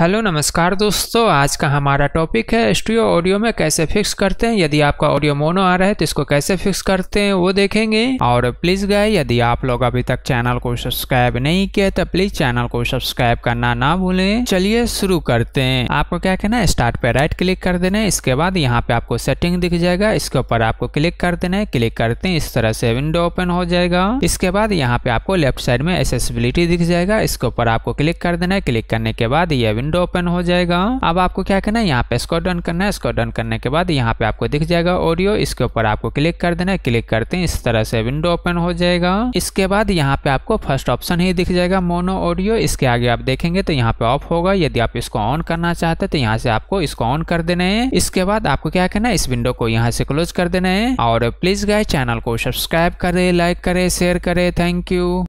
hello नमस्कार दोस्तों आज का हमारा टॉपिक है स्टूडियो ऑडियो में कैसे फिक्स करते हैं यदि आपका ऑडियो मोनो आ रहा है तो इसको कैसे फिक्स करते हैं वो देखेंगे और प्लीज गए यदि आप लोग अभी तक चैनल को सब्सक्राइब नहीं किया तो प्लीज चैनल को सब्सक्राइब करना ना भूलें चलिए शुरू करते हैं आपको क्या कहना है स्टार्ट पे राइट क्लिक कर देना है इसके बाद यहाँ पे आपको सेटिंग दिख जाएगा इसके ऊपर आपको क्लिक कर देना है क्लिक करते हैं इस तरह से विंडो ओपन हो जाएगा इसके बाद यहाँ पे आपको लेफ्ट साइड में एसेसिबिलिटी दिख जाएगा इसके ऊपर आपको क्लिक कर देना है क्लिक करने के बाद ये विंडो ओपन हो जाएगा अब आपको क्या करना है यहाँ पे इसको डन करना है इसको डन करने के बाद यहाँ पे आपको दिख जाएगा ऑडियो इसके ऊपर आपको क्लिक कर देना है क्लिक करते हैं इस तरह से विंडो ओपन हो जाएगा इसके बाद यहाँ पे आपको फर्स्ट ऑप्शन ही दिख जाएगा मोनो ऑडियो इसके आगे आप देखेंगे तो यहाँ पे ऑफ होगा यदि आप इसको ऑन करना चाहते हैं तो यहाँ से आपको इसको ऑन कर देना है इसके बाद आपको क्या करना है इस विंडो को यहाँ से क्लोज कर देना है और प्लीज गाय चैनल को सब्सक्राइब करे लाइक करे शेयर करे थैंक यू